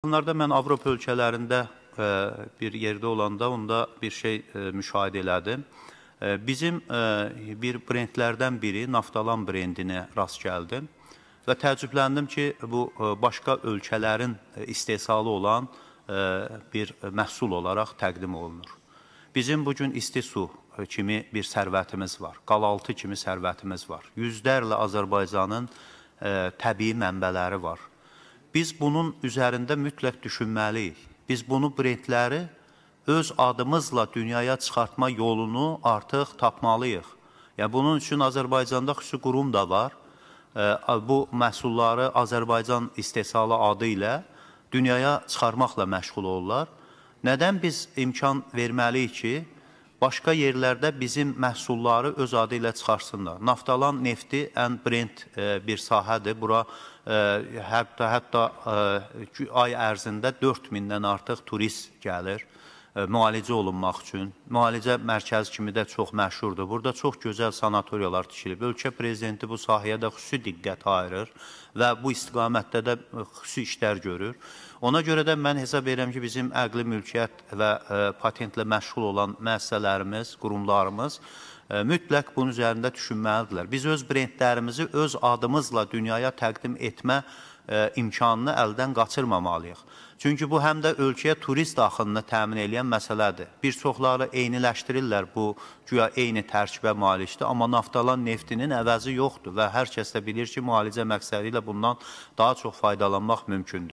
Yaxınlarda mən Avropa ölkələrində e, bir yerdə olanda onda bir şey e, müşahidə elədim. E, bizim e, bir brendlərdən biri Naftalan brendinə rast gəldim və təəccübləndim ki, bu e, başqa ölkələrin e, istehsalı olan bir məhsul olaraq təqdim olunur. Bizim bu gün isti su kimi bir sərvətimiz var, qalaltı kimi sərvətimiz var. Yüzlərlə Azərbaycanın təbii mənbələri var biz bunun üzərində mütləq düşünməliyik. Biz bunu brendləri öz adımızla dünyaya çıxartma yolunu artıq tapmalıyıq. Yəni bunun üçün Azərbaycanda xüsusi qurum da var. Bu məhsulları Azərbaycan istehsalı adı ilə dünyaya çıxarmaqla məşğul olurlar. Nədən biz imkan verməliyik ki, başqa yerlərdə bizim məhsulları öz adı ilə çıxarsınlar. Naftalan nefti ən brend e, bir sahədir. Bura e, hətta hətta e, ay ərzində 4000-dən artıq turist gəlir. E, müalicə olunmaq üçün. Müalicə mərkəzi kimi də çox məşhurdur. Burada çox gözəl sanatoriyalar tikilib. Ölkə prezidenti bu sahəyə də xüsusi diqqət ayırır və bu istiqamətdə də e, xüsusi işlər görür. Ona görə də mən hesab edirəm ki, bizim əqli mülkiyyət və e, patentlə məşğul olan müəssisələrimiz, qurumlarımız mütləq bunun üzərində düşünməlidirlər. Biz öz brendlərimizi öz adımızla dünyaya təqdim etmə mümkünlüyü ə, e, imkanını əldən qaçırmamalıyıq. Çünki bu həm də ölkəyə turist axınını təmin edən məsələdir. Bir çoxları eyniləşdirirlər bu güya eyni tərkibə malikdir, amma naftalan neftinin əvəzi yoxdur və hər kəs də bilir ki, müalicə məqsədi ilə bundan daha çox faydalanmaq mümkündür.